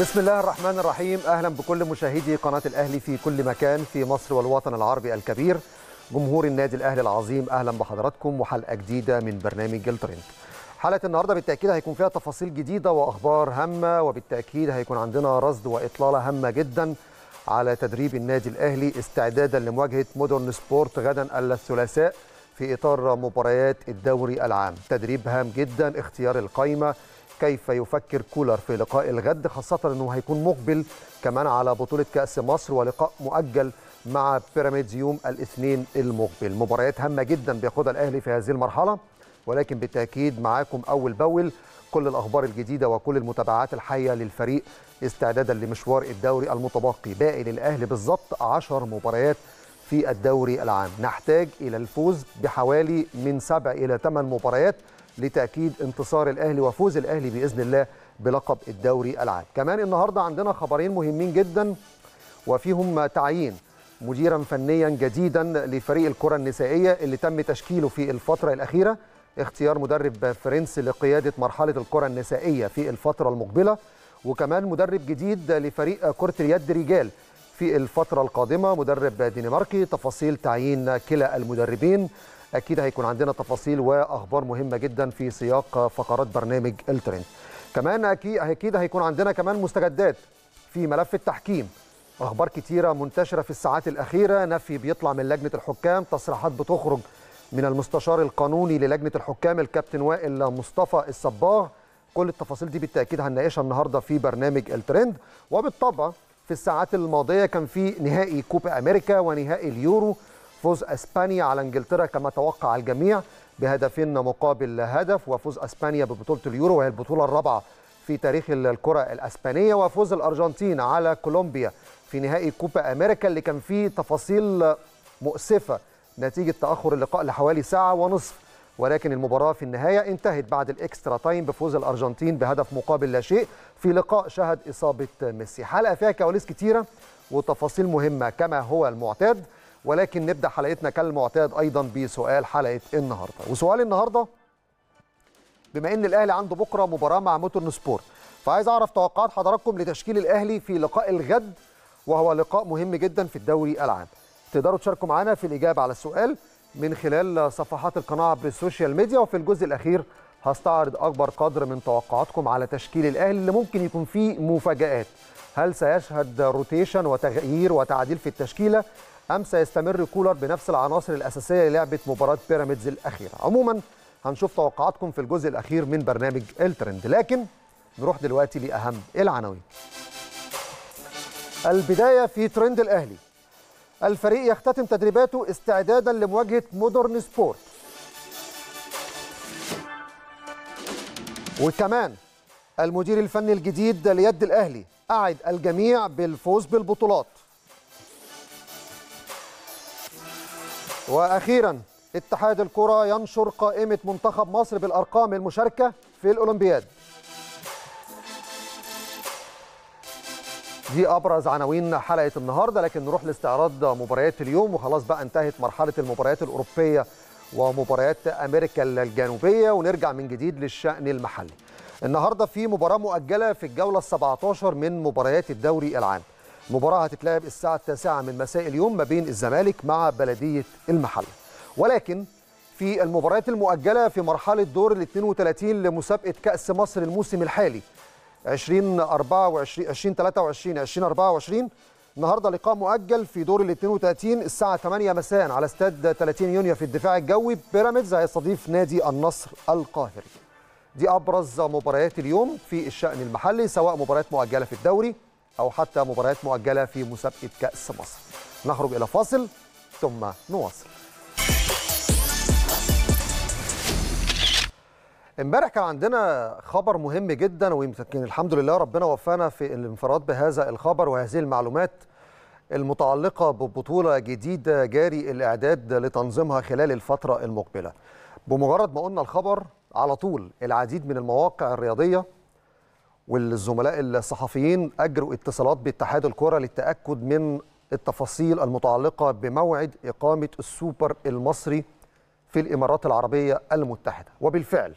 بسم الله الرحمن الرحيم اهلا بكل مشاهدي قناه الاهلي في كل مكان في مصر والوطن العربي الكبير جمهور النادي الاهلي العظيم اهلا بحضراتكم وحلقه جديده من برنامج الترند حلقه النهارده بالتاكيد هيكون فيها تفاصيل جديده واخبار هامه وبالتاكيد هيكون عندنا رصد واطلاله هامه جدا على تدريب النادي الاهلي استعدادا لمواجهه مودرن سبورت غدا الثلاثاء في اطار مباريات الدوري العام تدريب هام جدا اختيار القائمه كيف يفكر كولر في لقاء الغد خاصة أنه هيكون مقبل كمان على بطولة كأس مصر ولقاء مؤجل مع بيراميدز يوم الاثنين المقبل مباريات هامة جدا بيقودها الأهلي في هذه المرحلة ولكن بالتأكيد معاكم أول بأول كل الأخبار الجديدة وكل المتابعات الحية للفريق استعدادا لمشوار الدوري المتبقي باقي للأهلي بالظبط 10 مباريات في الدوري العام نحتاج إلى الفوز بحوالي من سبع إلى ثمان مباريات لتأكيد انتصار الأهلي وفوز الأهلي بإذن الله بلقب الدوري العام كمان النهاردة عندنا خبرين مهمين جدا وفيهم تعيين مديرا فنيا جديدا لفريق الكرة النسائية اللي تم تشكيله في الفترة الأخيرة اختيار مدرب فرنسي لقيادة مرحلة الكرة النسائية في الفترة المقبلة وكمان مدرب جديد لفريق كرة اليد رجال في الفترة القادمة مدرب دنماركي تفاصيل تعيين كلا المدربين اكيد هيكون عندنا تفاصيل واخبار مهمه جدا في سياق فقرات برنامج الترند كمان اكيد هيكون عندنا كمان مستجدات في ملف التحكيم اخبار كتيره منتشره في الساعات الاخيره نفي بيطلع من لجنه الحكام تصريحات بتخرج من المستشار القانوني للجنه الحكام الكابتن وائل مصطفى الصباغ كل التفاصيل دي بالتاكيد هنناقشها النهارده في برنامج الترند وبالطبع في الساعات الماضيه كان في نهائي كوبا امريكا ونهائي اليورو فوز اسبانيا على انجلترا كما توقع الجميع بهدفين مقابل هدف وفوز اسبانيا ببطوله اليورو وهي البطوله الرابعه في تاريخ الكره الاسبانيه وفوز الارجنتين على كولومبيا في نهائي كوبا امريكا اللي كان فيه تفاصيل مؤسفه نتيجه تاخر اللقاء لحوالي ساعه ونصف ولكن المباراة في النهاية انتهت بعد الإكسترا تايم بفوز الأرجنتين بهدف مقابل لا شيء في لقاء شهد إصابة ميسي حلقة فيها كواليس كتيرة وتفاصيل مهمة كما هو المعتاد ولكن نبدا حلقتنا كالمعتاد ايضا بسؤال حلقه النهارده وسؤال النهارده بما ان الاهلي عنده بكره مباراه مع موتورن سبورت فعايز اعرف توقعات حضراتكم لتشكيل الاهلي في لقاء الغد وهو لقاء مهم جدا في الدوري العام تقدروا تشاركوا معنا في الاجابه على السؤال من خلال صفحات القناه عبر السوشيال ميديا وفي الجزء الاخير هستعرض اكبر قدر من توقعاتكم على تشكيل الاهلي اللي ممكن يكون فيه مفاجات هل سيشهد روتيشن وتغيير وتعديل في التشكيله أم سيستمر كولر بنفس العناصر الأساسية للعبة مباراة بيراميدز الأخيرة عموما هنشوف توقعاتكم في الجزء الأخير من برنامج الترند لكن نروح دلوقتي لأهم العناوين البداية في ترند الأهلي الفريق يختتم تدريباته استعدادا لمواجهة مودرن سبورت وكمان المدير الفني الجديد ليد الأهلي أعد الجميع بالفوز بالبطولات واخيرا اتحاد الكره ينشر قائمه منتخب مصر بالارقام المشاركه في الاولمبياد دي ابرز عناوين حلقه النهارده لكن نروح لاستعراض مباريات اليوم وخلاص بقى انتهت مرحله المباريات الاوروبيه ومباريات امريكا الجنوبيه ونرجع من جديد للشان المحلي النهارده في مباراه مؤجله في الجوله ال 17 من مباريات الدوري العام مباراة هتتلعب الساعة التاسعة من مساء اليوم ما بين الزمالك مع بلدية المحل ولكن في المباريات المؤجلة في مرحلة دور ال 32 لمسابقة كأس مصر الموسم الحالي 2024 2023 2024 النهارده لقاء مؤجل في دور ال 32 الساعة 8 مساء على استاد 30 يونيو في الدفاع الجوي بيراميدز هيستضيف نادي النصر القاهري. دي أبرز مباريات اليوم في الشأن المحلي سواء مباريات مؤجلة في الدوري أو حتى مباريات مؤجلة في مسابقة كأس مصر نخرج إلى فاصل ثم نواصل امبارح كان عندنا خبر مهم جدا ويمكن الحمد لله ربنا وفقنا في الانفراد بهذا الخبر وهذه المعلومات المتعلقة ببطولة جديدة جاري الإعداد لتنظيمها خلال الفترة المقبلة بمجرد ما قلنا الخبر على طول العديد من المواقع الرياضية والزملاء الصحفيين أجروا اتصالات باتحاد الكرة للتأكد من التفاصيل المتعلقة بموعد إقامة السوبر المصري في الإمارات العربية المتحدة وبالفعل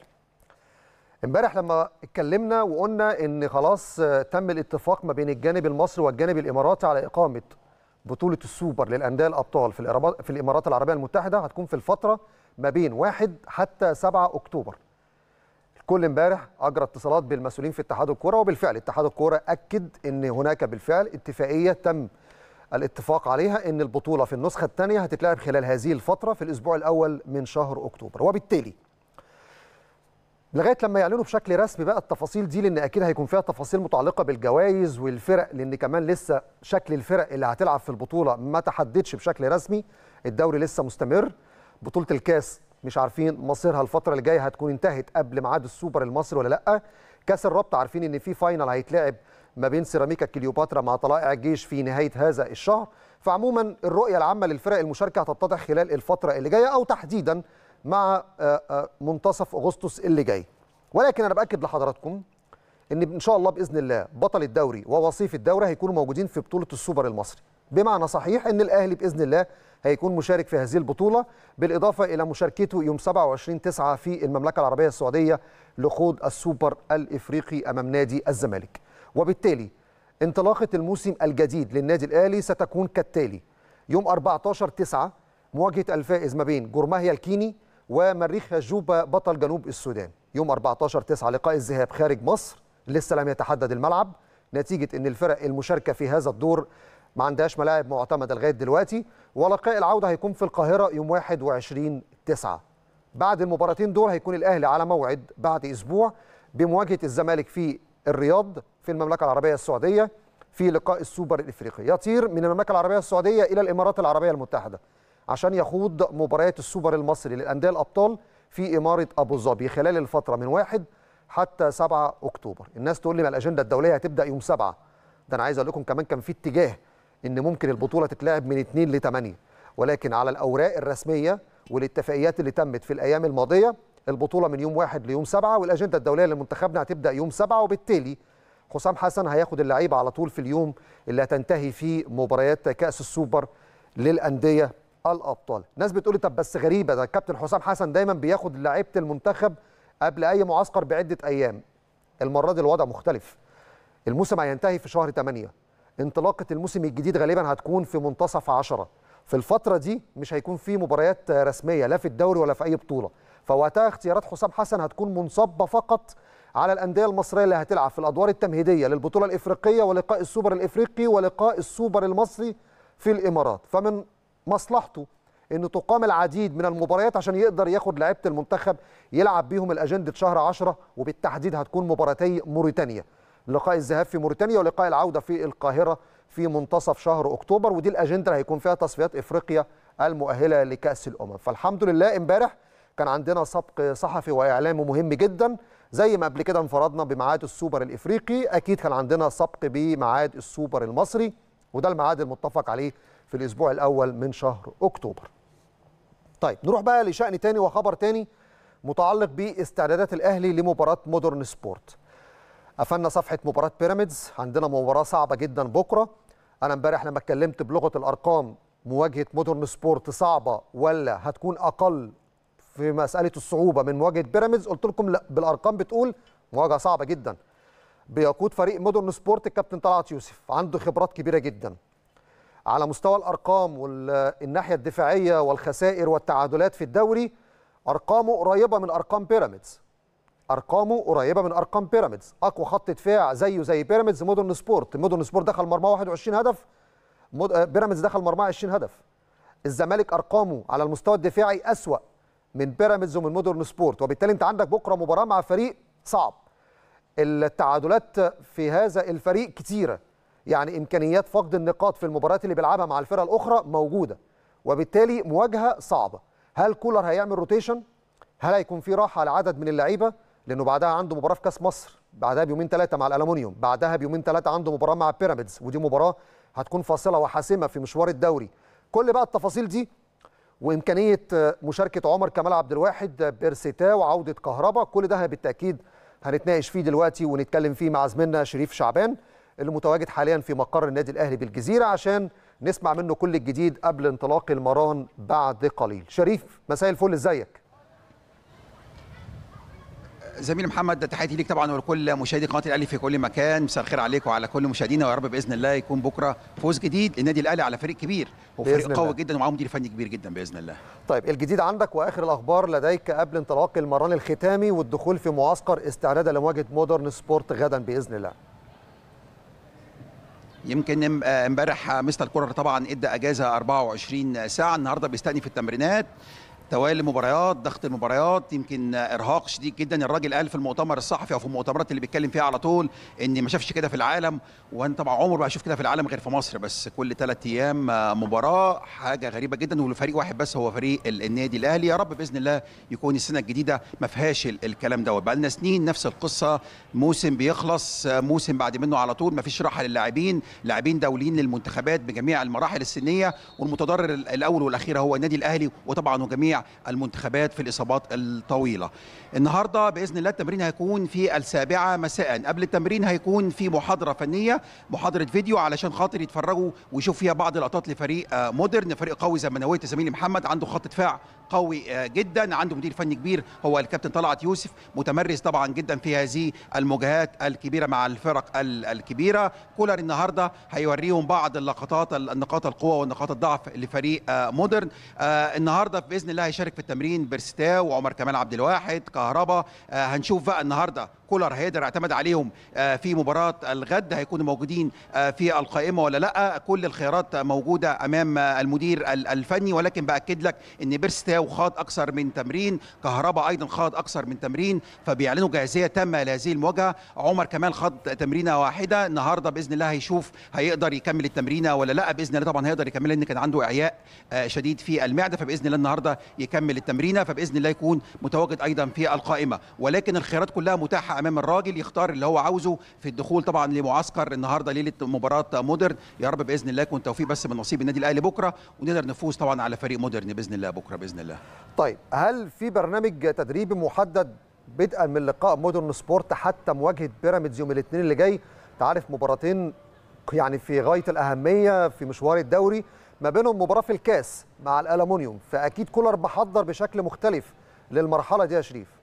امبارح لما اتكلمنا وقلنا ان خلاص تم الاتفاق ما بين الجانب المصري والجانب الاماراتي على اقامه بطوله السوبر للانديه الابطال في في الامارات العربيه المتحده هتكون في الفتره ما بين 1 حتى 7 اكتوبر كل امبارح اجرى اتصالات بالمسؤولين في اتحاد الكوره وبالفعل اتحاد الكوره اكد ان هناك بالفعل اتفاقيه تم الاتفاق عليها ان البطوله في النسخه الثانيه هتتلعب خلال هذه الفتره في الاسبوع الاول من شهر اكتوبر وبالتالي لغايه لما يعلنوا بشكل رسمي بقى التفاصيل دي لان اكيد هيكون فيها تفاصيل متعلقه بالجوائز والفرق لان كمان لسه شكل الفرق اللي هتلعب في البطوله ما تحددش بشكل رسمي الدوري لسه مستمر بطوله الكاس مش عارفين مصيرها الفتره اللي جايه هتكون انتهت قبل ميعاد السوبر المصري ولا لا كاس الرابطه عارفين ان في فاينل هيتلعب ما بين سيراميكا كليوباترا مع طلائع الجيش في نهايه هذا الشهر فعموما الرؤيه العامه للفرق المشاركه هتتضح خلال الفتره اللي جايه او تحديدا مع آه، آه، منتصف اغسطس اللي جاي ولكن انا باكد لحضراتكم ان ان شاء الله باذن الله بطل الدوري ووصيف الدوري هيكونوا موجودين في بطوله السوبر المصري بمعنى صحيح ان الاهلي باذن الله هيكون مشارك في هذه البطولة بالإضافة إلى مشاركته يوم 27 9 في المملكة العربية السعودية لخوض السوبر الإفريقي أمام نادي الزمالك وبالتالي انطلاقة الموسم الجديد للنادي الأهلي ستكون كالتالي يوم 14 9 مواجهة الفائز ما بين جرماهيا الكيني ومريخ جوبا بطل جنوب السودان يوم 14 9 لقاء الذهاب خارج مصر لسه لم يتحدد الملعب نتيجة أن الفرق المشاركة في هذا الدور ما عندهاش ملاعب معتمده لغايه دلوقتي ولقاء العوده هيكون في القاهره يوم 21 9 بعد المباراتين دول هيكون الاهلي على موعد بعد اسبوع بمواجهه الزمالك في الرياض في المملكه العربيه السعوديه في لقاء السوبر الافريقي يطير من المملكه العربيه السعوديه الى الامارات العربيه المتحده عشان يخوض مباريات السوبر المصري للانديه الابطال في اماره ابو ظبي خلال الفتره من 1 حتى 7 اكتوبر الناس تقول لي ما الاجنده الدوليه هتبدا يوم 7 ده انا عايز اقول لكم كمان كان في اتجاه ان ممكن البطوله تتلعب من 2 ل 8 ولكن على الاوراق الرسميه والاتفاقيات اللي تمت في الايام الماضيه البطوله من يوم 1 ليوم 7 والاجنده الدوليه لمنتخبنا هتبدا يوم 7 وبالتالي حسام حسن هياخد اللعيبه على طول في اليوم اللي هتنتهي فيه مباريات كاس السوبر للانديه الابطال ناس بتقول طب بس غريبه ده الكابتن حسام حسن دايما بياخد لعيبه المنتخب قبل اي معسكر بعده ايام المره دي الوضع مختلف الموسم هينتهي في شهر 8 انطلاقه الموسم الجديد غالبا هتكون في منتصف عشرة في الفتره دي مش هيكون في مباريات رسميه لا في الدوري ولا في اي بطوله فوقتها اختيارات حسام حسن هتكون منصبه فقط على الانديه المصريه اللي هتلعب في الادوار التمهيديه للبطوله الافريقيه ولقاء السوبر الافريقي ولقاء السوبر المصري في الامارات فمن مصلحته ان تقام العديد من المباريات عشان يقدر ياخد لعيبه المنتخب يلعب بيهم الاجنده شهر 10 وبالتحديد هتكون مباراتي موريتانيا لقاء الذهاب في موريتانيا ولقاء العوده في القاهره في منتصف شهر اكتوبر ودي الاجنده اللي هيكون فيها تصفيات افريقيا المؤهله لكاس الامم فالحمد لله امبارح كان عندنا سبق صحفي واعلامي مهم جدا زي ما قبل كده انفردنا بميعاد السوبر الافريقي اكيد كان عندنا سبق بميعاد السوبر المصري وده الميعاد المتفق عليه في الاسبوع الاول من شهر اكتوبر طيب نروح بقى لشان تاني وخبر تاني متعلق باستعدادات الاهلي لمباراه مودرن سبورت قفلنا صفحه مباراه بيراميدز عندنا مباراه صعبه جدا بكره انا امبارح لما اتكلمت بلغه الارقام مواجهه مودرن سبورت صعبه ولا هتكون اقل في مساله الصعوبه من مواجهه بيراميدز قلت لكم لا بالارقام بتقول مواجهه صعبه جدا بيقود فريق مودرن سبورت الكابتن طلعت يوسف عنده خبرات كبيره جدا على مستوى الارقام والناحيه الدفاعيه والخسائر والتعادلات في الدوري ارقامه قريبه من ارقام بيراميدز ارقامه قريبه من ارقام بيراميدز اقوى خط دفاع زيه زي بيراميدز مودرن سبورت مودرن سبورت دخل مرماه 21 هدف آه، بيراميدز دخل مرماه 20 هدف الزمالك ارقامه على المستوى الدفاعي اسوا من بيراميدز ومن مودرن سبورت وبالتالي انت عندك بكره مباراه مع فريق صعب التعادلات في هذا الفريق كتيره يعني امكانيات فقد النقاط في المباريات اللي بيلعبها مع الفرق الاخرى موجوده وبالتالي مواجهه صعبه هل كولر هيعمل روتيشن هل هيكون في راحه لعدد من اللعيبه لانه بعدها عنده مباراه في كاس مصر بعدها بيومين ثلاثه مع الالومنيوم بعدها بيومين ثلاثه عنده مباراه مع بيراميدز ودي مباراه هتكون فاصله وحاسمه في مشوار الدوري كل بقى التفاصيل دي وامكانيه آه، مشاركه عمر كمال عبد الواحد آه، بيرسيتا وعوده كهربا كل ده بالتاكيد هنتناقش فيه دلوقتي ونتكلم فيه مع زميلنا شريف شعبان اللي متواجد حاليا في مقر النادي الاهلي بالجزيره عشان نسمع منه كل الجديد قبل انطلاق المران بعد قليل شريف مساء الفل ازيك زميل محمد تحياتي ليك طبعا ولكل مشاهدي قناه الاهلي في كل مكان مساء الخير عليك وعلى كل مشاهدينا ويا رب باذن الله يكون بكره فوز جديد للنادي الاهلي على فريق كبير وفريق قوي جدا ومعاه مدير فني كبير جدا باذن الله. طيب الجديد عندك واخر الاخبار لديك قبل انطلاق المران الختامي والدخول في معسكر استعدادا لمواجهه مودرن سبورت غدا باذن الله. يمكن آه، امبارح مستر كورر طبعا ادى اجازه 24 ساعه النهارده بيستني في التمرينات توالي مباريات ضغط المباريات يمكن ارهاق شديد جدا الراجل قال في المؤتمر الصحفي او في المؤتمرات اللي بيتكلم فيها على طول ان ما شافش كده في العالم وان طبعا عمر ما اشوف كده في العالم غير في مصر بس كل ثلاث ايام مباراه حاجه غريبه جدا ولفريق واحد بس هو فريق النادي الاهلي يا رب باذن الله يكون السنه الجديده ما فيهاش الكلام دوت بقى لنا سنين نفس القصه موسم بيخلص موسم بعد منه على طول ما فيش راحه للاعبين لاعبين دوليين للمنتخبات بجميع المراحل السنيه والمتضرر الاول والاخير هو النادي الاهلي وطبعا وجميع المنتخبات في الإصابات الطويلة النهاردة بإذن الله التمرين هيكون في السابعة مساء قبل التمرين هيكون في محاضرة فنية محاضرة فيديو علشان خاطر يتفرجوا ويشوفوا فيها بعض اللقطات لفريق مودرن فريق قوي زي ما نويت زميلي محمد عنده خط دفاع قوي جدا عنده مدير فني كبير هو الكابتن طلعت يوسف متمرس طبعا جدا في هذه المواجهات الكبيره مع الفرق الكبيره كولر النهارده هيوريهم بعض اللقطات النقاط القوه والنقاط الضعف لفريق مودرن آه، النهارده باذن الله هيشارك في التمرين بيرستا وعمر كمال عبد الواحد كهربا آه، هنشوف بقى النهارده كولر هيقدر اعتمد عليهم آه، في مباراه الغد هيكونوا موجودين آه، في القائمه ولا لا كل الخيارات موجوده امام المدير الفني ولكن باكد لك ان بيرستاو خاض اكثر من تمرين كهربا ايضا خاض اكثر من تمرين فبيعلنوا جاهزيه تامه لهذه المواجهه عمر كمال خاض تمرينه واحده النهارده باذن الله هيشوف هيقدر يكمل التمرينه ولا لا باذن الله طبعا هيقدر يكمل لان كان عنده اعياء شديد في المعده فباذن الله النهارده يكمل التمرينه فباذن الله يكون متواجد ايضا في القائمه ولكن الخيارات كلها متاحه امام الراجل يختار اللي هو عاوزه في الدخول طبعا لمعسكر النهارده ليله مباراه مودرن يا رب باذن الله يكون توفيق بس من نصيب النادي الاهلي بكره ونقدر نفوز طبعا على فريق مودرن باذن الله بكره باذن الله طيب هل في برنامج تدريبي محدد بدءا من لقاء مودرن سبورت حتى مواجهه بيراميدز يوم الاثنين اللي جاي تعرف مباراتين يعني في غايه الاهميه في مشوار الدوري ما بينهم مباراه في الكاس مع الالومنيوم فاكيد كولر محضر بشكل مختلف للمرحله دي يا شريف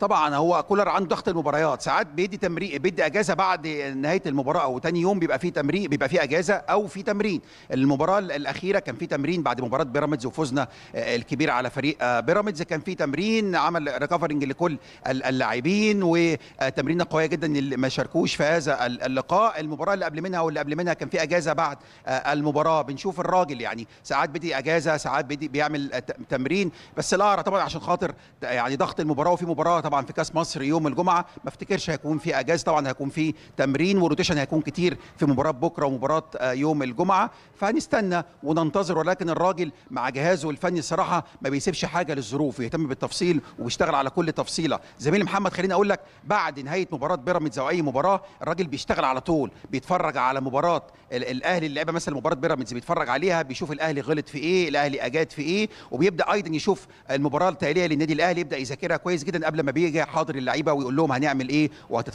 طبعا هو كولر عنده ضغط المباريات ساعات بيدي تمرين بيدي اجازه بعد نهايه المباراه او تاني يوم بيبقى فيه تمرين بيبقى فيه اجازه او في تمرين المباراه الاخيره كان في تمرين بعد مباراه بيراميدز وفوزنا آه، الكبير على فريق آه، بيراميدز كان في تمرين عمل ريكفرنج لكل اللاعبين وتمرينه قويه جدا اللي ما شاركوش في هذا اللقاء المباراه اللي قبل منها واللي قبل منها كان في اجازه بعد آه، المباراه بنشوف الراجل يعني ساعات بيدي اجازه ساعات بيدي بيعمل تمرين بس القرع طبعا عشان خاطر يعني ضغط المباراه وفي مباراه طبعا في كاس مصر يوم الجمعه ما افتكرش هيكون في اجازه طبعا هيكون في تمرين وروتيشن هيكون كتير في مباراه بكره ومباراه آه، يوم الجمعه فهنستنى وننتظر ولكن الراجل مع جهازه الفني الصراحه ما بيسيبش حاجه للظروف ويهتم بالتفصيل وبيشتغل على كل تفصيله زميلي محمد خليني اقول لك بعد نهايه مباراه بيراميدز او اي مباراه الراجل بيشتغل على طول بيتفرج على مباراه الاهلي اللي لعبها مثلا مباراه بيراميدز بيتفرج عليها بيشوف الاهلي غلط في ايه الاهلي اجاد في ايه وبيبدا ايضا يشوف المباراه التاليه للنادي الاهلي يبدا يذاكرها كويس جدا قبل ما بيجي حاضر اللعيبه ويقول لهم هنعمل ايه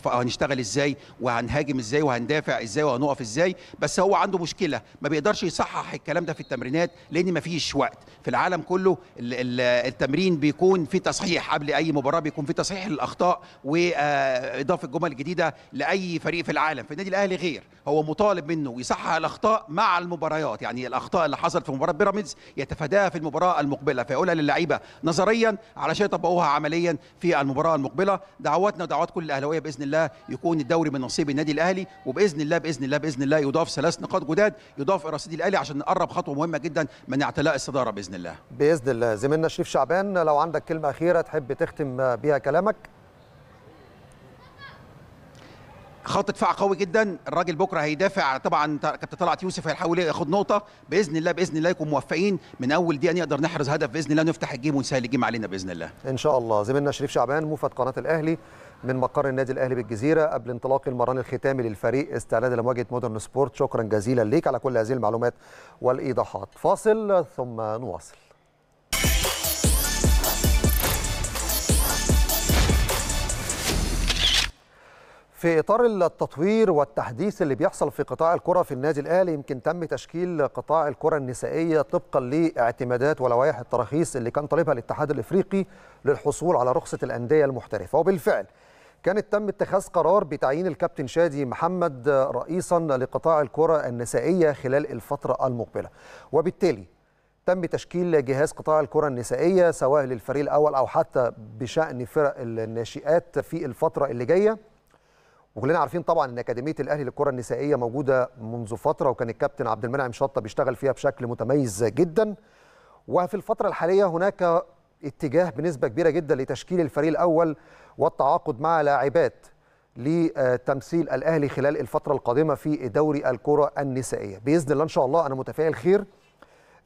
وهنشتغل ازاي وهنهاجم ازاي وهندافع ازاي وهنقف ازاي بس هو عنده مشكله ما بيقدرش يصحح الكلام ده في التمرينات لان ما فيش وقت في العالم كله التمرين بيكون في تصحيح قبل اي مباراه بيكون في تصحيح للاخطاء واضافه آه، جمل جديده لاي فريق في العالم في النادي الاهلي غير هو مطالب منه يصحح الاخطاء مع المباريات يعني الاخطاء اللي حصلت في مباراه بيراميدز يتفاداها في المباراه المقبله فيقولها للعيبه نظريا علشان يطبقوها عمليا في المباراه المباراه المقبله دعواتنا ودعوات كل الاهلاويه باذن الله يكون الدوري من نصيب النادي الاهلي وباذن الله باذن الله باذن الله يضاف ثلاث نقاط جداد يضاف الى رصيد الاهلي عشان نقرب خطوه مهمه جدا من اعتلاء الصداره باذن الله باذن الله زميلنا شريف شعبان لو عندك كلمه اخيره تحب تختم بها كلامك خط دفاع قوي جدا الراجل بكره هيدافع طبعا كابتن طلعت يوسف هيحاول ياخد نقطه باذن الله باذن الله يكون موفقين من اول دقيقه نقدر نحرز هدف باذن الله نفتح الجيم ونسهل الجيم علينا باذن الله ان شاء الله زميلنا شريف شعبان موفد قناه الاهلي من مقر النادي الاهلي بالجزيره قبل انطلاق المران الختامي للفريق استعدادا لمواجهه مودرن سبورت شكرا جزيلا ليك على كل هذه المعلومات والايضاحات فاصل ثم نواصل في اطار التطوير والتحديث اللي بيحصل في قطاع الكره في النادي الاهلي يمكن تم تشكيل قطاع الكره النسائيه طبقا لاعتمادات ولوائح التراخيص اللي كان طالبها الاتحاد الافريقي للحصول على رخصه الانديه المحترفه وبالفعل كانت تم اتخاذ قرار بتعيين الكابتن شادي محمد رئيسا لقطاع الكره النسائيه خلال الفتره المقبله وبالتالي تم تشكيل جهاز قطاع الكرة النسائية سواء للفريق الأول أو حتى بشأن فرق الناشئات في الفترة اللي جاية وكلنا عارفين طبعا ان اكاديميه الاهلي للكره النسائيه موجوده منذ فتره وكان الكابتن عبد المنعم شطه بيشتغل فيها بشكل متميز جدا وفي الفتره الحاليه هناك اتجاه بنسبه كبيره جدا لتشكيل الفريق الاول والتعاقد مع لاعبات لتمثيل الاهلي خلال الفتره القادمه في دوري الكره النسائيه باذن الله ان شاء الله انا متفائل خير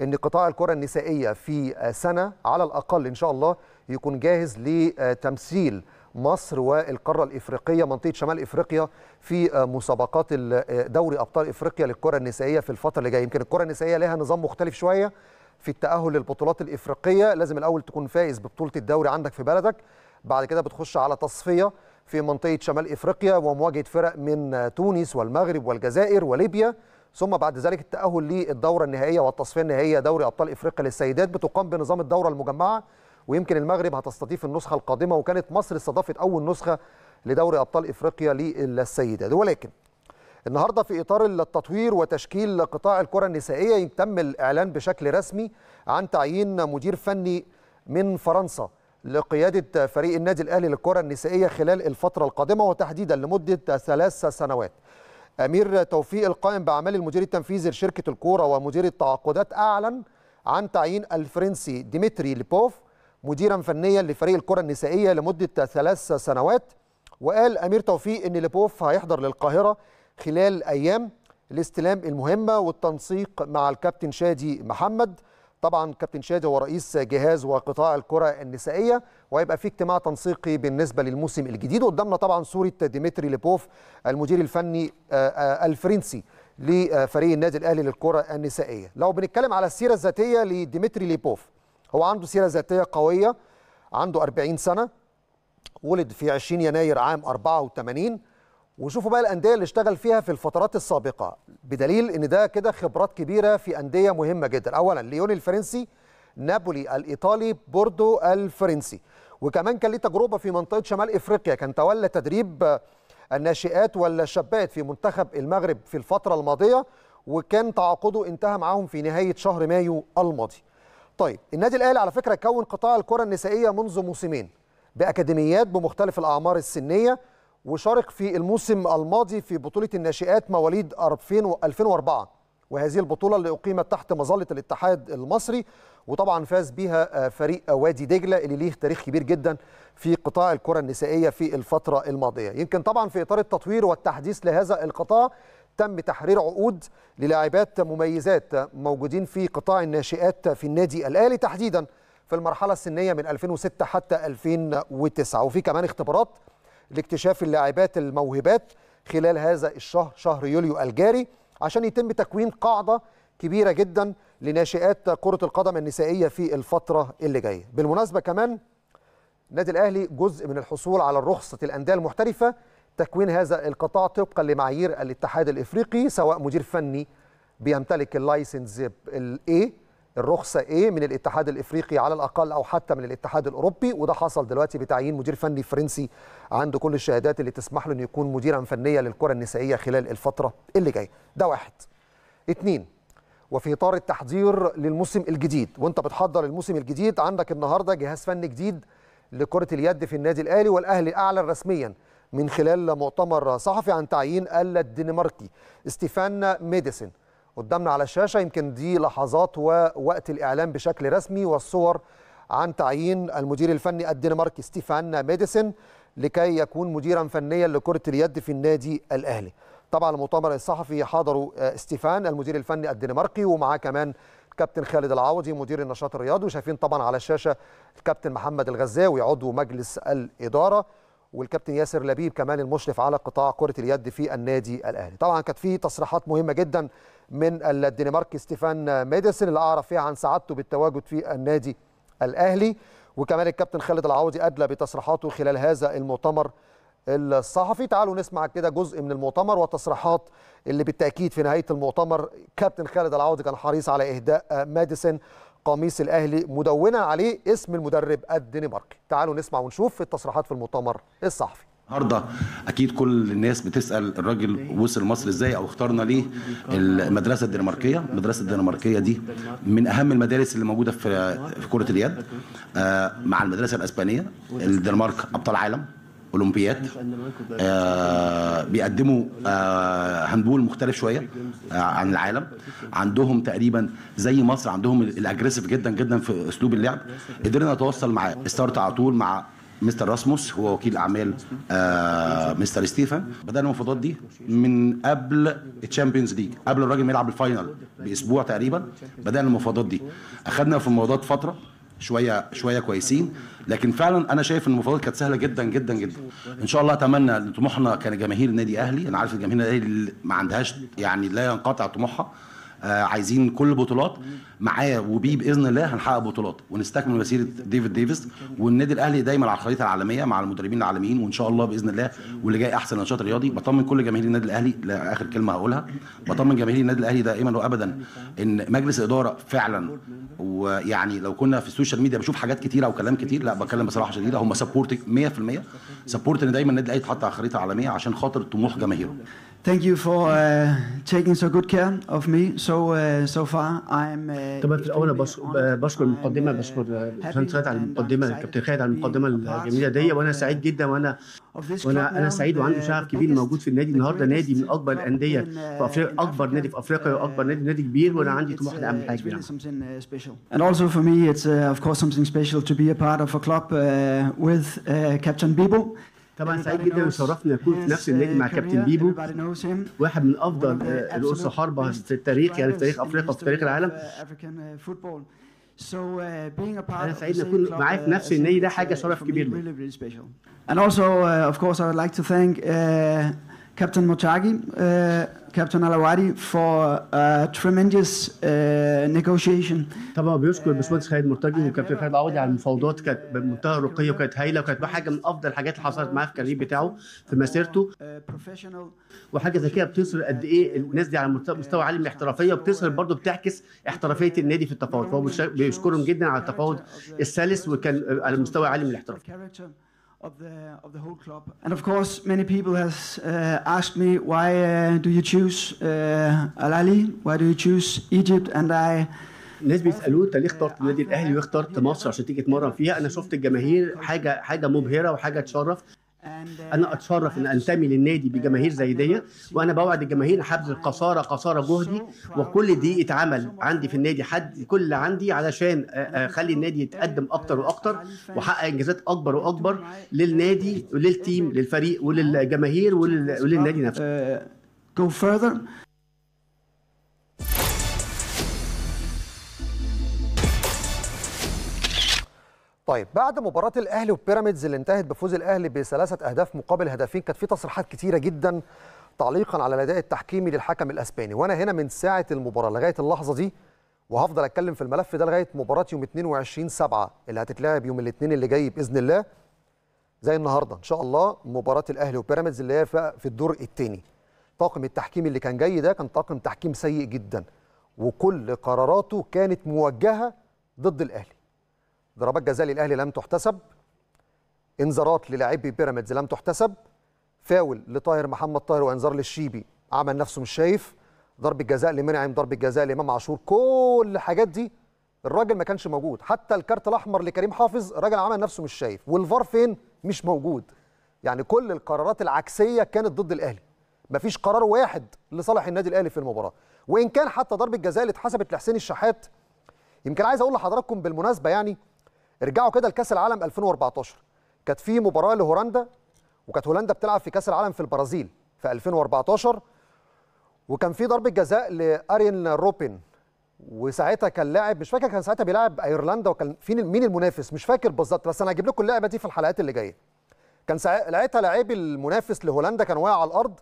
ان قطاع الكره النسائيه في سنه على الاقل ان شاء الله يكون جاهز لتمثيل مصر والقاره الافريقيه منطقه شمال افريقيا في آه، مسابقات آه، دوري ابطال افريقيا للكره النسائيه في الفتره اللي جايه يمكن الكره النسائيه لها نظام مختلف شويه في التاهل للبطولات الافريقيه لازم الاول تكون فايز ببطوله الدوري عندك في بلدك بعد كده بتخش على تصفيه في منطقه شمال افريقيا ومواجهه فرق من آه، تونس والمغرب والجزائر وليبيا ثم بعد ذلك التأهل للدورة النهائية والتصفية النهائية دوري أبطال إفريقيا للسيدات بتقام بنظام الدورة المجمعة ويمكن المغرب هتستضيف النسخه القادمه وكانت مصر استضافت اول نسخه لدوري ابطال افريقيا للسيدات ولكن النهارده في اطار التطوير وتشكيل قطاع الكره النسائيه تم الاعلان بشكل رسمي عن تعيين مدير فني من فرنسا لقياده فريق النادي الاهلي للكره النسائيه خلال الفتره القادمه وتحديدا لمده ثلاث سنوات. امير توفيق القائم باعمال المدير التنفيذي لشركه الكوره ومدير التعاقدات اعلن عن تعيين الفرنسي ديمتري ليبوف مديرا فنيا لفريق الكره النسائيه لمده ثلاث سنوات وقال امير توفيق ان لبوف هيحضر للقاهره خلال ايام لاستلام المهمه والتنسيق مع الكابتن شادي محمد طبعا كابتن شادي هو رئيس جهاز وقطاع الكره النسائيه وهيبقى في اجتماع تنسيقي بالنسبه للموسم الجديد قدامنا طبعا صوره ديمتري لبوف المدير الفني آه، آه، الفرنسي لفريق النادي الاهلي للكره النسائيه لو بنتكلم على السيره الذاتيه لديمتري ليبوف هو عنده سيره ذاتيه قويه عنده 40 سنه ولد في 20 يناير عام 84 وشوفوا بقى الانديه اللي اشتغل فيها في الفترات السابقه بدليل ان ده كده خبرات كبيره في انديه مهمه جدا اولا ليون الفرنسي نابولي الايطالي بوردو الفرنسي وكمان كان ليه تجربه في منطقه شمال افريقيا كان تولى تدريب الناشئات والشابات في منتخب المغرب في الفتره الماضيه وكان تعاقده انتهى معاهم في نهايه شهر مايو الماضي طيب النادي الاهلي على فكره كون قطاع الكره النسائيه منذ موسمين باكاديميات بمختلف الاعمار السنيه وشارك في الموسم الماضي في بطوله الناشئات مواليد 2004 وهذه البطوله اللي اقيمت تحت مظله الاتحاد المصري وطبعا فاز بها آه، فريق آه، وادي دجله اللي ليه تاريخ كبير جدا في قطاع الكره النسائيه في الفتره الماضيه يمكن طبعا في اطار التطوير والتحديث لهذا القطاع تم تحرير عقود للاعبات مميزات موجودين في قطاع الناشئات في النادي الأهلي تحديدا في المرحلة السنية من 2006 حتى 2009 وفي كمان اختبارات لاكتشاف اللاعبات الموهبات خلال هذا الشهر شهر يوليو الجاري عشان يتم تكوين قاعدة كبيرة جدا لناشئات كرة القدم النسائية في الفترة اللي جاية بالمناسبة كمان النادي الأهلي جزء من الحصول على رخصة الأندية المحترفة تكوين هذا القطاع طبقا لمعايير الاتحاد الافريقي سواء مدير فني بيمتلك اللايسنس الاي الرخصه ايه من الاتحاد الافريقي على الاقل او حتى من الاتحاد الاوروبي وده حصل دلوقتي بتعيين مدير فني فرنسي عنده كل الشهادات اللي تسمح له انه يكون مديرا فنيا للكره النسائيه خلال الفتره اللي جايه ده واحد اتنين وفي اطار التحضير للموسم الجديد وانت بتحضر الموسم الجديد عندك النهارده جهاز فني جديد لكره اليد في النادي الاهلي والاهلي اعلن رسميا من خلال مؤتمر صحفي عن تعيين الدنماركي ستيفان ميديسن قدامنا على الشاشة يمكن دي لحظات ووقت الإعلان بشكل رسمي والصور عن تعيين المدير الفني الدنماركي ستيفان ميديسن لكي يكون مديرا فنيا لكرة اليد في النادي الأهلي طبعا المؤتمر الصحفي حضروا آه، ستيفان المدير الفني الدنماركي ومعاه كمان كابتن خالد العوضي مدير النشاط الرياضي وشايفين طبعا على الشاشه الكابتن محمد الغزاوي عضو مجلس الاداره والكابتن ياسر لبيب كمان المشرف على قطاع كره اليد في النادي الاهلي طبعا كانت في تصريحات مهمه جدا من الدنماركي ستيفان ميديسن اللي اعرف فيها عن سعادته بالتواجد في النادي الاهلي وكمان الكابتن خالد العوضي ادلى بتصريحاته خلال هذا المؤتمر الصحفي تعالوا نسمع كده جزء من المؤتمر والتصريحات اللي بالتاكيد في نهايه المؤتمر كابتن خالد العوضي كان حريص على اهداء ماديسون قميص الاهلي مدونه عليه اسم المدرب الدنماركي تعالوا نسمع ونشوف التصريحات في المؤتمر الصحفي النهارده اكيد كل الناس بتسال الراجل وصل مصر ازاي او اخترنا ليه المدرسه الدنماركيه المدرسه الدنماركيه دي من اهم المدارس اللي موجوده في في كره اليد آه، مع المدرسه الاسبانيه الدنمارك ابطال عالم اولمبياد آه، بيقدموا آه، هاندبول مختلف شويه آه، عن العالم عندهم تقريبا زي مصر عندهم الاجريسيف جدا جدا في اسلوب اللعب قدرنا نتواصل مع ستارت على طول مع مستر راسموس هو وكيل اعمال مستر ستيفن بدانا المفاوضات دي من قبل الشامبيونز ليج قبل الراجل ما يلعب الفاينل باسبوع تقريبا بدانا المفاوضات دي اخذنا في المفاوضات فتره شويه شويه كويسين لكن فعلا انا شايف ان المفاوضات كانت سهله جدا جدا جدا ان شاء الله اتمنى ان طموحنا كان جماهير النادي الاهلي انا عارف الجماهير النادي الاهلي ما عندهاش يعني لا ينقطع طموحها آه، عايزين كل بطولات معايا وبي باذن الله هنحقق بطولات ونستكمل مسيره ديفيد ديفيس والنادي الاهلي دايما على الخريطه العالميه مع المدربين العالميين وان شاء الله باذن الله واللي جاي احسن نشاط رياضي بطمن كل جماهير النادي الاهلي لاخر كلمه هقولها بطمن جماهير النادي الاهلي دائما وابدا ان مجلس الاداره فعلا ويعني لو كنا في السوشيال ميديا بشوف حاجات كتيره وكلام كتير لا بتكلم بصراحه شديده هم سبورت 100% سبورت ان دايما النادي الاهلي يتحط على الخريطه العالميه عشان خاطر طموح جماهيره Thank you for uh, taking so good care of me so uh, so far. I'm uh, طبعا في الاول بشكر بشكر المقدمه بشكر حسام سعيد على المقدمه كابتن خالد على المقدمه الجميله دي وانا سعيد جدا وانا وانا انا سعيد وعندي شغف كبير موجود في النادي النهارده نادي من اكبر الانديه في افريقيا اكبر نادي في افريقيا واكبر نادي نادي كبير وانا عندي طموح لاعمل حاجه كبيره And also for me it's uh, of course something special to be a part of a club uh, with uh, Captain Bebo. طبعا سعيد جدا وشرفني اكون في نفس النادي مع كابتن بيبو واحد من افضل رؤوس حربه في التاريخ يعني في تاريخ افريقيا وفي تاريخ العالم آه، uh, انا سعيد ان اكون معاك في نفس uh, النادي ده حاجه شرف كبير لي And also, uh, of course, I would like to thank uh, Captain motagi Uh, كابتن الواري for a tremendous uh, negotiation. طبعا بيشكر الباشمهندس خالد مرتجي وكابتن خالد العوضي يعني على المفاوضات كانت بمنتهى الرقيه وكانت هايله وكانت حاجه من افضل الحاجات اللي حصلت معاه في الكارير بتاعه في مسيرته uh, وحاجه زي كده بتظهر قد ايه الناس دي على مستوى عالي من الاحترافيه وبتظهر برضه بتعكس احترافيه النادي في التفاوض فهو بيشكرهم جدا على التفاوض السلس وكان على مستوى عالي من الاحتراف. of the of the whole club. And of course, many people has uh, asked me why uh, do you choose uh, Al Ahly? Why do you choose Egypt? And I الناس بيسالوه انت ليه اخترت النادي الاهلي واخترت مصر عشان تيجي تمرن فيها انا شفت الجماهير حاجه حاجه مبهره وحاجه تشرف Uh, انا اتشرف ان انتمي للنادي بجماهير زي دي وانا بوعد الجماهير هبذل قصارى قصارى جهدي وكل دقيقه عمل عندي في النادي حد كل عندي علشان آه، اخلي النادي يتقدم اكتر واكتر واحقق انجازات اكبر واكبر للنادي وللتيم للفريق وللجماهير وللنادي نفسه uh, طيب بعد مباراه الاهلي وبيراميدز اللي انتهت بفوز الاهلي بثلاثه اهداف مقابل هدفين كانت في تصريحات كتيره جدا تعليقا على الاداء التحكيمي للحكم الاسباني وانا هنا من ساعه المباراه لغايه اللحظه دي وهفضل اتكلم في الملف ده لغايه مباراه يوم 22 7 اللي هتتلعب يوم الاثنين اللي جاي باذن الله زي النهارده ان شاء الله مباراه الاهلي وبيراميدز اللي هي في الدور الثاني طاقم التحكيم اللي كان جاي ده كان طاقم تحكيم سيء جدا وكل قراراته كانت موجهه ضد الاهلي ضربات جزاء للاهلي لم تحتسب انذارات للاعبي بيراميدز لم تحتسب فاول لطاهر محمد طاهر وانذار للشيبي عمل نفسه مش شايف ضربه جزاء لمنعم ضربه جزاء لامام عاشور كل الحاجات دي الراجل ما كانش موجود حتى الكارت الاحمر لكريم حافظ الراجل عمل نفسه مش شايف والفار فين مش موجود يعني كل القرارات العكسيه كانت ضد الاهلي مفيش قرار واحد لصالح النادي الاهلي في المباراه وان كان حتى ضربه جزاء اللي اتحسبت لحسين الشحات يمكن عايز اقول لحضراتكم بالمناسبه يعني ارجعوا كده لكاس العالم 2014 كانت في مباراه لهولندا وكانت هولندا بتلعب في كاس العالم في البرازيل في 2014 وكان في ضربه جزاء لارين روبن وساعتها كان لاعب مش فاكر كان ساعتها بيلعب ايرلندا وكان فين مين المنافس مش فاكر بالظبط بس انا هجيب لكم اللعبه دي في الحلقات اللي جايه كان ساعتها لاعبي المنافس لهولندا كان واقع على الارض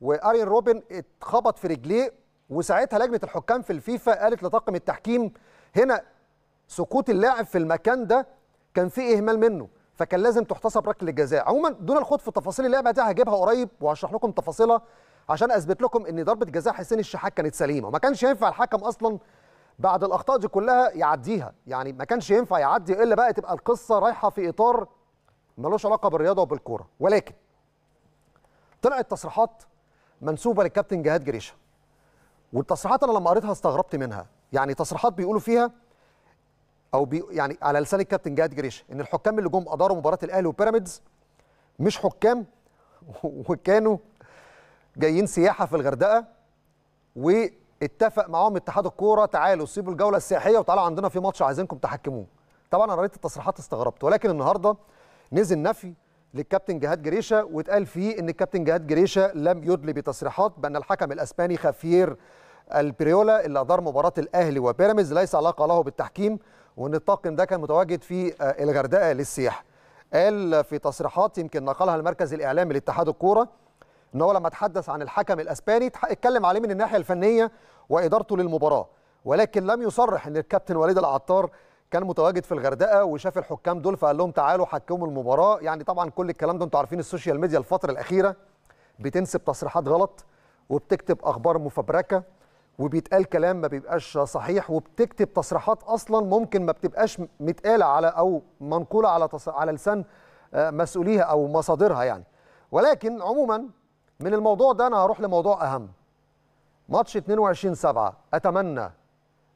وارين روبن اتخبط في رجليه وساعتها لجنه الحكام في الفيفا قالت لطاقم التحكيم هنا سقوط اللاعب في المكان ده كان فيه اهمال منه فكان لازم تحتسب ركله جزاء عموما دون الخوض في تفاصيل اللعبه دي هجيبها قريب وهشرح لكم تفاصيلها عشان اثبت لكم ان ضربه جزاء حسين الشحات كانت سليمه وما كانش ينفع الحكم اصلا بعد الاخطاء دي كلها يعديها يعني ما كانش ينفع يعدي الا بقى تبقى القصه رايحه في اطار ملوش علاقه بالرياضه وبالكوره ولكن طلعت تصريحات منسوبه للكابتن جهاد جريشه والتصريحات انا لما قريتها استغربت منها يعني تصريحات بيقولوا فيها او بي يعني على لسان الكابتن جاد جريش ان الحكام اللي جم اداروا مباراه الاهلي وبيراميدز مش حكام وكانوا جايين سياحه في الغردقه واتفق معاهم اتحاد الكوره تعالوا سيبوا الجوله السياحيه وتعالوا عندنا في ماتش عايزينكم تحكموه طبعا انا قريت التصريحات استغربت ولكن النهارده نزل نفي للكابتن جهاد جريشه واتقال فيه ان الكابتن جهاد جريشه لم يدلي بتصريحات بان الحكم الاسباني خافير البريولا اللي ادار مباراه الاهلي وبيراميدز ليس علاقه له بالتحكيم وان الطاقم ده كان متواجد في آه، الغردقه للسياحه قال في تصريحات يمكن نقلها المركز الاعلامي لاتحاد الكوره ان هو لما اتحدث عن الحكم الاسباني اتكلم عليه من الناحيه الفنيه وادارته للمباراه ولكن لم يصرح ان الكابتن وليد العطار كان متواجد في الغردقه وشاف الحكام دول فقال لهم تعالوا حكموا المباراه يعني طبعا كل الكلام ده انتوا عارفين السوشيال ميديا الفتره الاخيره بتنسب تصريحات غلط وبتكتب اخبار مفبركه وبيتقال كلام ما بيبقاش صحيح وبتكتب تصريحات اصلا ممكن ما بتبقاش متقاله على او منقوله على تص... على لسان آه، مسؤوليها او مصادرها يعني ولكن عموما من الموضوع ده انا هروح لموضوع اهم ماتش 22 7 اتمنى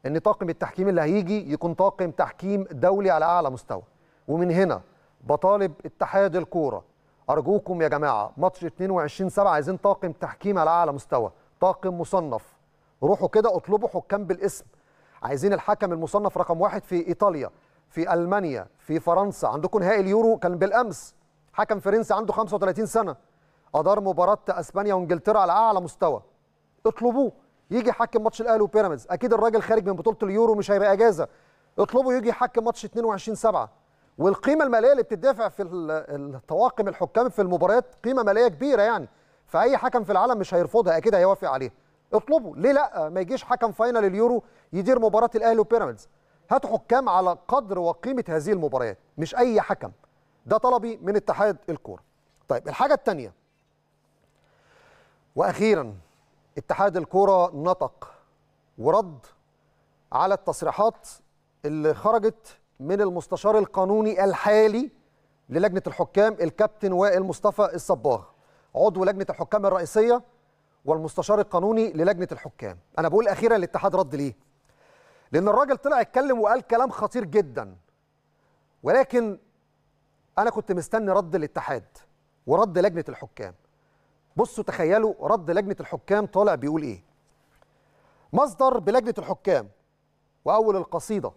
ان طاقم التحكيم اللي هيجي يكون طاقم تحكيم دولي على اعلى مستوى ومن هنا بطالب اتحاد الكوره ارجوكم يا جماعه ماتش 22 7 عايزين طاقم تحكيم على اعلى مستوى طاقم مصنف روحوا كده اطلبوا حكام بالاسم عايزين الحكم المصنف رقم واحد في ايطاليا في المانيا في فرنسا عندكم نهائي اليورو كان بالامس حكم فرنسي عنده 35 سنه ادار مباراه اسبانيا وانجلترا على اعلى مستوى اطلبوه يجي يحكم ماتش الاهلي وبيراميدز اكيد الراجل خارج من بطوله اليورو مش هيبقى اجازه اطلبوا يجي يحكم ماتش 22 7 والقيمه الماليه اللي بتدفع في الطواقم الحكام في المباريات قيمه ماليه كبيره يعني فاي حكم في العالم مش هيرفضها اكيد هيوافق عليها اطلبوا ليه لا ما يجيش حكم فاينل اليورو يدير مباراه الاهلي وبيراميدز هاتوا حكام على قدر وقيمه هذه المباريات مش اي حكم ده طلبي من اتحاد الكوره طيب الحاجه الثانيه واخيرا اتحاد الكوره نطق ورد على التصريحات اللي خرجت من المستشار القانوني الحالي للجنه الحكام الكابتن وائل مصطفى الصباغ عضو لجنه الحكام الرئيسيه والمستشار القانوني للجنه الحكام انا بقول اخيرا الاتحاد رد ليه لان الراجل طلع اتكلم وقال كلام خطير جدا ولكن انا كنت مستني رد الاتحاد ورد لجنه الحكام بصوا تخيلوا رد لجنه الحكام طالع بيقول ايه مصدر بلجنه الحكام واول القصيده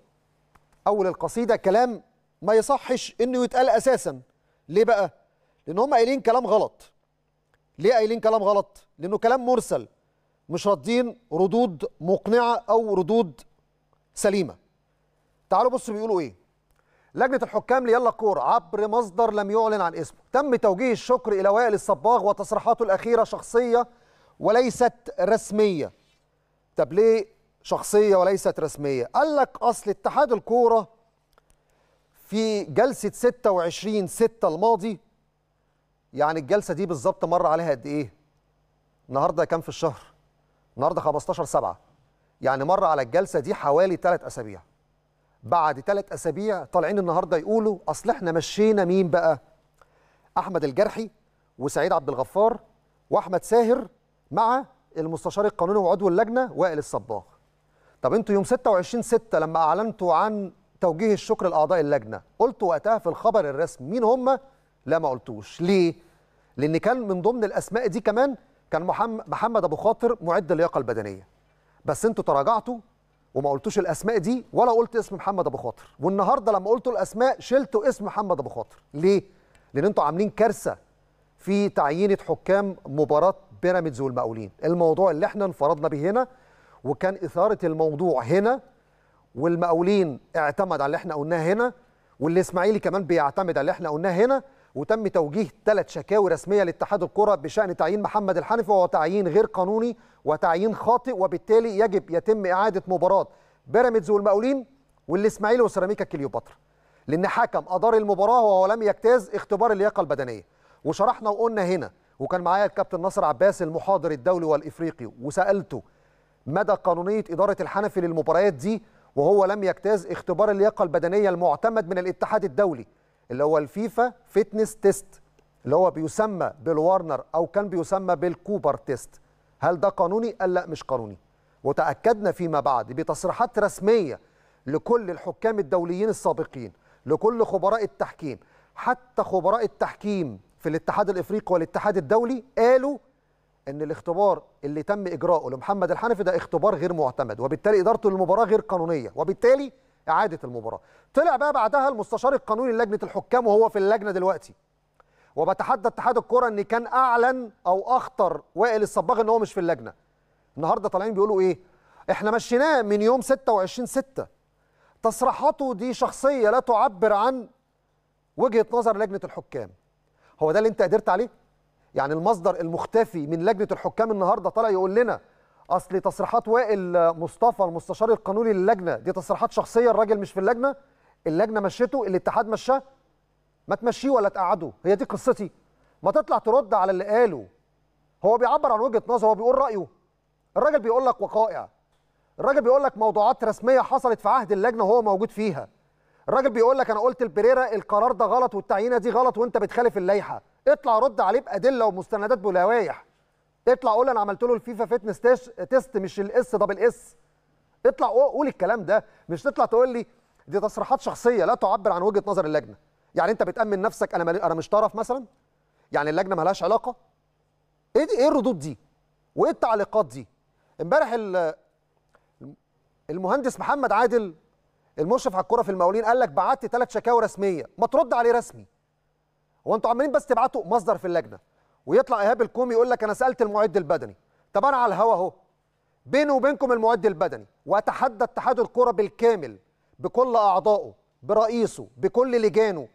اول القصيده كلام ما يصحش انه يتقال اساسا ليه بقى لان هم قايلين كلام غلط ليه قايلين كلام غلط لانه كلام مرسل مش راضين ردود مقنعه او ردود سليمه تعالوا بصوا بيقولوا ايه لجنة الحكام ليلا كور عبر مصدر لم يعلن عن اسمه تم توجيه الشكر إلى وائل الصباغ وتصريحاته الأخيرة شخصية وليست رسمية طب ليه شخصية وليست رسمية قال لك أصل اتحاد الكورة في جلسة 26 6 الماضي يعني الجلسه دي بالظبط مر عليها قد ايه النهارده كام في الشهر النهارده 15 7 يعني مر على الجلسه دي حوالي 3 اسابيع بعد 3 اسابيع طالعين النهارده يقولوا اصل احنا مشينا مين بقى احمد الجرحي وسعيد عبد الغفار واحمد ساهر مع المستشار القانوني وعضو اللجنه وائل الصباغ طب انتوا يوم 26 6 لما اعلنتوا عن توجيه الشكر لاعضاء اللجنه قلتوا وقتها في الخبر الرسمي مين هم لا ما قلتوش ليه لان كان من ضمن الاسماء دي كمان كان محمد محمد ابو خاطر معد اللياقه البدنيه بس انتوا تراجعتوا وما قلتوش الاسماء دي ولا قلت اسم محمد ابو خاطر والنهارده لما قلتوا الاسماء شلتوا اسم محمد ابو خاطر ليه لان انتوا عاملين كارثه في تعيينه حكام مباراه بيراميدز والمقاولين الموضوع اللي احنا انفرضنا به هنا وكان اثاره الموضوع هنا والمقاولين اعتمد على اللي احنا قلناه هنا والاسماعيلي كمان بيعتمد على اللي احنا قلناه هنا وتم توجيه ثلاث شكاوي رسميه لاتحاد الكره بشان تعيين محمد الحنفي وهو تعيين غير قانوني وتعيين خاطئ وبالتالي يجب يتم اعاده مباراه بيراميدز والمقاولين والاسماعيلي وسيراميكا كليوباترا لان حكم ادار المباراه وهو لم يجتاز اختبار اللياقه البدنيه وشرحنا وقلنا هنا وكان معايا الكابتن نصر عباس المحاضر الدولي والافريقي وسالته مدى قانونيه اداره الحنفي للمباريات دي وهو لم يجتاز اختبار اللياقه البدنيه المعتمد من الاتحاد الدولي اللي هو الفيفا فيتنس تيست اللي هو بيسمى بالوارنر او كان بيسمى بالكوبر تيست هل ده قانوني قال لا مش قانوني وتاكدنا فيما بعد بتصريحات رسميه لكل الحكام الدوليين السابقين لكل خبراء التحكيم حتى خبراء التحكيم في الاتحاد الافريقي والاتحاد الدولي قالوا ان الاختبار اللي تم اجراؤه لمحمد الحنفي ده اختبار غير معتمد وبالتالي ادارته للمباراه غير قانونيه وبالتالي اعاده المباراه طلع بقى بعدها المستشار القانوني لجنه الحكام وهو في اللجنه دلوقتي وبتحدى اتحاد الكره ان كان اعلن او اخطر وائل الصباغ ان هو مش في اللجنه النهارده طالعين بيقولوا ايه احنا مشيناه من يوم 26 6 تصريحاته دي شخصيه لا تعبر عن وجهه نظر لجنه الحكام هو ده اللي انت قدرت عليه يعني المصدر المختفي من لجنه الحكام النهارده طلع يقول لنا اصل تصريحات وائل مصطفى المستشار القانوني للجنه دي تصريحات شخصيه الراجل مش في اللجنه اللجنه مشيته الاتحاد مشاه ما تمشيه ولا تقعده هي دي قصتي ما تطلع ترد على اللي قاله هو بيعبر عن وجهه نظره هو بيقول رايه الراجل بيقول لك وقائع الراجل بيقول لك موضوعات رسميه حصلت في عهد اللجنه وهو موجود فيها الراجل بيقول لك انا قلت لبريرا القرار ده غلط والتعيينه دي غلط وانت بتخالف اللائحه اطلع رد عليه بادله ومستندات بلوايح تطلع قول انا عملت له الفيفا فتنس تيست مش الاس دبل اس اطلع قول الكلام ده مش تطلع تقول لي دي تصريحات شخصيه لا تعبر عن وجهه نظر اللجنه يعني انت بتامن نفسك انا انا مش طرف مثلا يعني اللجنه مالهاش علاقه ايه دي ايه الردود دي وايه التعليقات دي امبارح المهندس محمد عادل المشرف على الكره في المقاولين قال لك بعت ثلاث شكاوى رسميه ما ترد عليه رسمي هو انتوا عمالين بس تبعتوا مصدر في اللجنه ويطلع ايهاب الكومي يقول لك انا سالت المعد البدني طب انا على الهوا اهو بيني وبينكم المعد البدني واتحدى اتحاد الكره بالكامل بكل اعضائه برئيسه بكل لجانه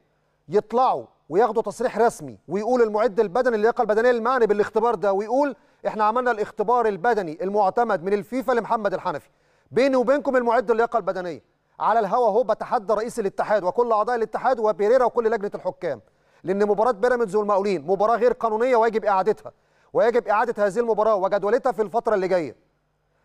يطلعوا وياخدوا تصريح رسمي ويقول المعد البدني اللياقه البدنيه المعني بالاختبار ده ويقول احنا عملنا الاختبار البدني المعتمد من الفيفا لمحمد الحنفي بيني وبينكم المعد اللياقه البدنيه على الهوا اهو بتحدى رئيس الاتحاد وكل اعضاء الاتحاد وبيريرا وكل لجنه الحكام لأن مباراة بيراميدز والمقاولين مباراة غير قانونية ويجب إعادتها ويجب إعادة هذه المباراة وجدولتها في الفترة اللي جاية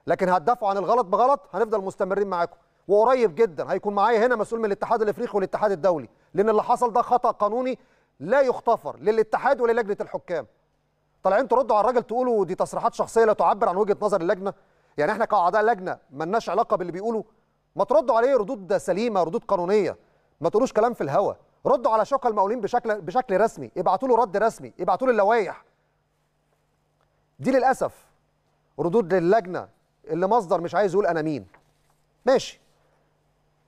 لكن هتدافعوا عن الغلط بغلط هنفضل مستمرين معاكم وقريب جدا هيكون معايا هنا مسؤول من الاتحاد الافريقي والاتحاد الدولي لان اللي حصل ده خطا قانوني لا يختفر للاتحاد وللجنه الحكام طالعين تردوا على الراجل تقولوا دي تصريحات شخصيه لا تعبر عن وجهه نظر اللجنه يعني احنا كاعضاء لجنه ملناش علاقه باللي بيقولوا ما تردوا عليه ردود سليمه ردود قانونيه ما تقولوش كلام في الهوا ردوا على شوكه المقاولين بشكل بشكل رسمي ابعتوا له رد رسمي ابعتوا له اللوائح دي للاسف ردود للجنه اللي مصدر مش عايز يقول انا مين ماشي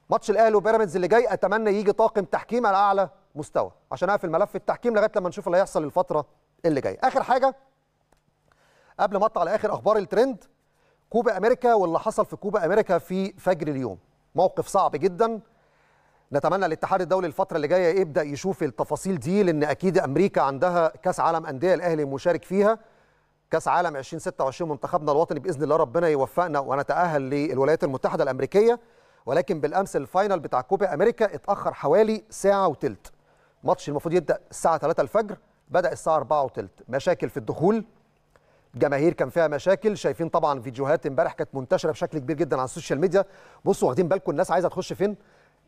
ماتش الاهلي وبيراميدز اللي جاي اتمنى يجي طاقم تحكيم على اعلى مستوى عشان اقفل ملف التحكيم لغايه لما نشوف اللي هيحصل الفتره اللي جايه اخر حاجه قبل ما اطلع لاخر اخبار الترند كوبا امريكا واللي حصل في كوبا امريكا في فجر اليوم موقف صعب جدا نتمنى الاتحاد الدولي الفترة اللي جاية يبدأ يشوف التفاصيل دي لأن أكيد أمريكا عندها كأس عالم أندية الأهلي مشارك فيها كأس عالم 2026 منتخبنا الوطني بإذن الله ربنا يوفقنا ونتأهل للولايات المتحدة الأمريكية ولكن بالأمس الفاينل بتاع كوبا أمريكا اتأخر حوالي ساعة وثلث ماتش المفروض يبدأ الساعة 3 الفجر بدأ الساعة 4 وثلث مشاكل في الدخول جماهير كان فيها مشاكل شايفين طبعا فيديوهات امبارح كانت منتشره بشكل كبير جدا على السوشيال ميديا بصوا واخدين بالكم الناس عايزه تخش فين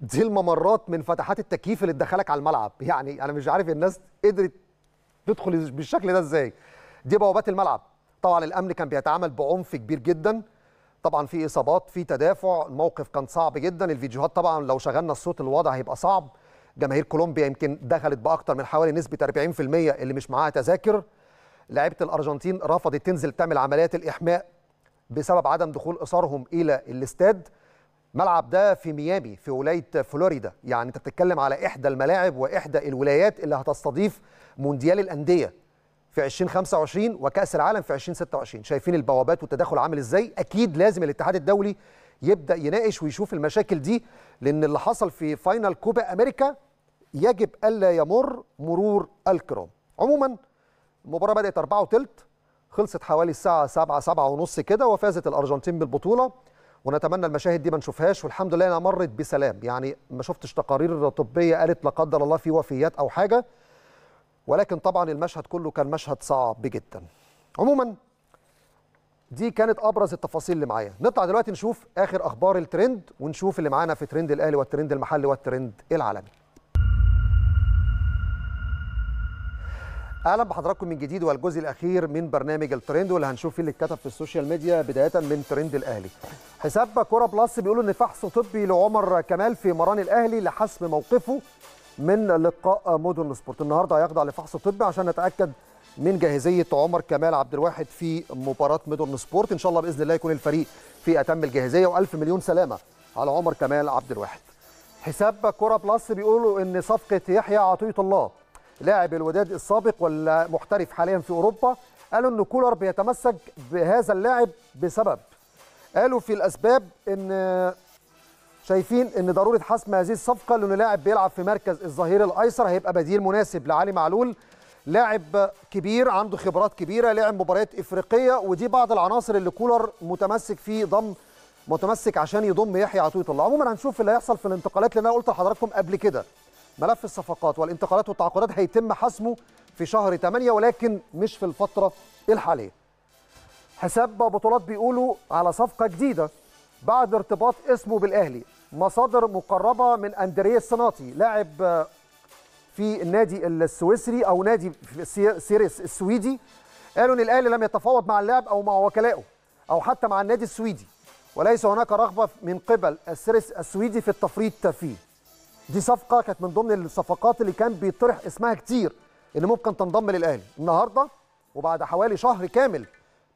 دي الممرات من فتحات التكييف اللي تدخلك على الملعب يعني انا مش عارف الناس قدرت تدخل بالشكل ده ازاي دي بوابات الملعب طبعا الامن كان بيتعامل بعنف كبير جدا طبعا في اصابات في تدافع الموقف كان صعب جدا الفيديوهات طبعا لو شغلنا الصوت الوضع هيبقى صعب جماهير كولومبيا يمكن دخلت باكتر من حوالي نسبه 40% اللي مش معاها تذاكر لعيبه الارجنتين رفضت تنزل تعمل عمليات الاحماء بسبب عدم دخول اسرهم الى الاستاد الملعب ده في ميامي في ولايه فلوريدا يعني انت بتتكلم على احدى الملاعب واحدى الولايات اللي هتستضيف مونديال الانديه في 2025 وكاس العالم في 2026 شايفين البوابات والتداخل عامل ازاي اكيد لازم الاتحاد الدولي يبدا يناقش ويشوف المشاكل دي لان اللي حصل في فاينل كوبا امريكا يجب الا يمر مرور الكرام عموما المباراه بدات 4 وثلث خلصت حوالي الساعه 7 7 ونص كده وفازت الارجنتين بالبطوله ونتمنى المشاهد دي ما نشوفهاش والحمد لله انها مرت بسلام يعني ما شفتش تقارير طبيه قالت لا قدر الله في وفيات او حاجه ولكن طبعا المشهد كله كان مشهد صعب جدا عموما دي كانت ابرز التفاصيل اللي معايا نطلع دلوقتي نشوف اخر اخبار الترند ونشوف اللي معانا في ترند الاهلي والترند المحلي والترند العالمي اهلا بحضراتكم من جديد والجزء الاخير من برنامج الترند واللي هنشوف فيه اللي اتكتب في السوشيال ميديا بدايه من ترند الاهلي حساب كوره بلس بيقول ان فحص طبي لعمر كمال في مران الاهلي لحسم موقفه من لقاء مودرن سبورت النهارده هيخضع لفحص طبي عشان نتاكد من جاهزيه عمر كمال عبد الواحد في مباراه مودرن سبورت ان شاء الله باذن الله يكون الفريق في اتم الجاهزيه والف مليون سلامه على عمر كمال عبد الواحد حساب كوره بلس بيقولوا ان صفقه يحيى عطيه الله لاعب الوداد السابق والمحترف حاليا في اوروبا قالوا ان كولر بيتمسك بهذا اللاعب بسبب قالوا في الاسباب ان شايفين ان ضروره حسم هذه الصفقه لانه لاعب بيلعب في مركز الظهير الايسر هيبقى بديل مناسب لعلي معلول لاعب كبير عنده خبرات كبيره لعب مباريات افريقيه ودي بعض العناصر اللي كولر متمسك فيه ضم متمسك عشان يضم يحيى عطيه الله عموما هنشوف اللي هيحصل في الانتقالات لان انا قلت لحضراتكم قبل كده ملف الصفقات والانتقالات والتعاقدات هيتم حسمه في شهر 8 ولكن مش في الفترة الحالية حساب بطولات بيقولوا على صفقة جديدة بعد ارتباط اسمه بالأهلي مصادر مقربة من أندريه السناطي لاعب في النادي السويسري أو نادي سيريس السويدي قالوا أن الأهلي لم يتفاوض مع اللاعب أو مع وكلائه أو حتى مع النادي السويدي وليس هناك رغبة من قبل السيريس السويدي في التفريط فيه دي صفقه كانت من ضمن الصفقات اللي كان بيطرح اسمها كتير اللي ممكن تنضم للاهلي النهارده وبعد حوالي شهر كامل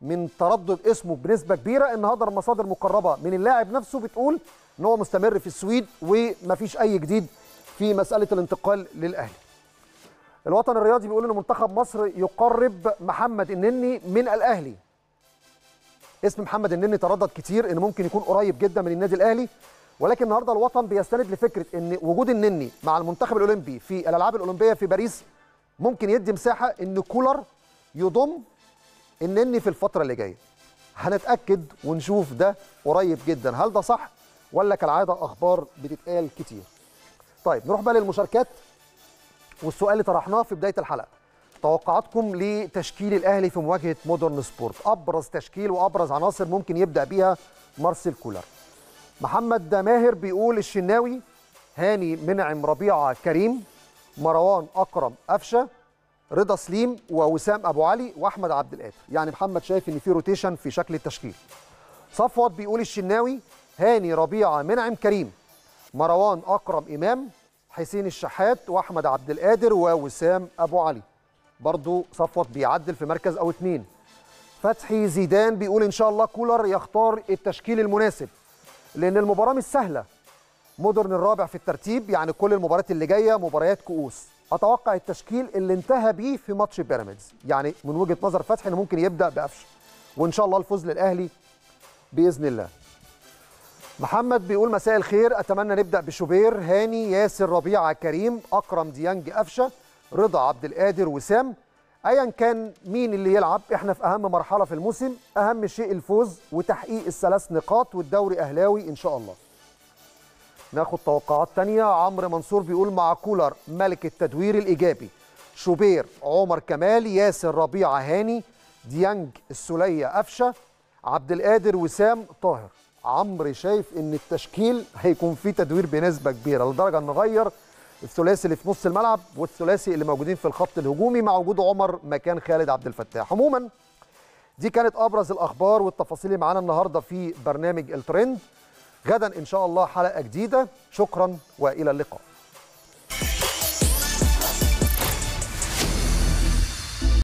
من تردد اسمه بنسبه كبيره النهارده المصادر مقربه من اللاعب نفسه بتقول ان هو مستمر في السويد ومفيش اي جديد في مساله الانتقال للاهلي. الوطن الرياضي بيقول ان منتخب مصر يقرب محمد النني من الاهلي. اسم محمد النني تردد كتير ان ممكن يكون قريب جدا من النادي الاهلي ولكن النهارده الوطن بيستند لفكره ان وجود النني مع المنتخب الاولمبي في الالعاب الاولمبيه في باريس ممكن يدي مساحه ان كولر يضم النني في الفتره اللي جايه هنتاكد ونشوف ده قريب جدا هل ده صح ولا كالعاده اخبار بتتقال كتير طيب نروح بقى للمشاركات والسؤال اللي طرحناه في بدايه الحلقه توقعاتكم لتشكيل الاهلي في مواجهه مودرن سبورت ابرز تشكيل وابرز عناصر ممكن يبدا بيها مارسيل كولر محمد ماهر بيقول الشناوي هاني منعم ربيعه كريم مروان اكرم قفشه رضا سليم ووسام ابو علي واحمد عبد القادر يعني محمد شايف ان في روتيشن في شكل التشكيل صفوت بيقول الشناوي هاني ربيعه منعم كريم مروان اكرم امام حسين الشحات واحمد عبد القادر ووسام ابو علي برضو صفوت بيعدل في مركز او اثنين فتحي زيدان بيقول ان شاء الله كولر يختار التشكيل المناسب لان المباراه مش سهله مودرن الرابع في الترتيب يعني كل المباريات اللي جايه مباريات كؤوس اتوقع التشكيل اللي انتهى بيه في ماتش بيراميدز يعني من وجهه نظر فتحي انه ممكن يبدا بقفشه وان شاء الله الفوز للاهلي باذن الله محمد بيقول مساء الخير اتمنى نبدا بشوبير هاني ياسر ربيعه كريم اكرم ديانج قفشه رضا عبد القادر وسام ايا كان مين اللي يلعب احنا في اهم مرحله في الموسم اهم شيء الفوز وتحقيق الثلاث نقاط والدوري اهلاوي ان شاء الله ناخد توقعات تانية عمرو منصور بيقول مع كولر ملك التدوير الايجابي شوبير عمر كمال ياسر ربيعه هاني ديانج السوليه قفشه عبد القادر وسام طاهر عمرو شايف ان التشكيل هيكون فيه تدوير بنسبه كبيره لدرجه ان نغير الثلاثي اللي في نص الملعب والثلاثي اللي موجودين في الخط الهجومي مع وجود عمر مكان خالد عبد الفتاح عموما دي كانت ابرز الاخبار والتفاصيل اللي معانا النهارده في برنامج الترند غدا ان شاء الله حلقه جديده شكرا والى اللقاء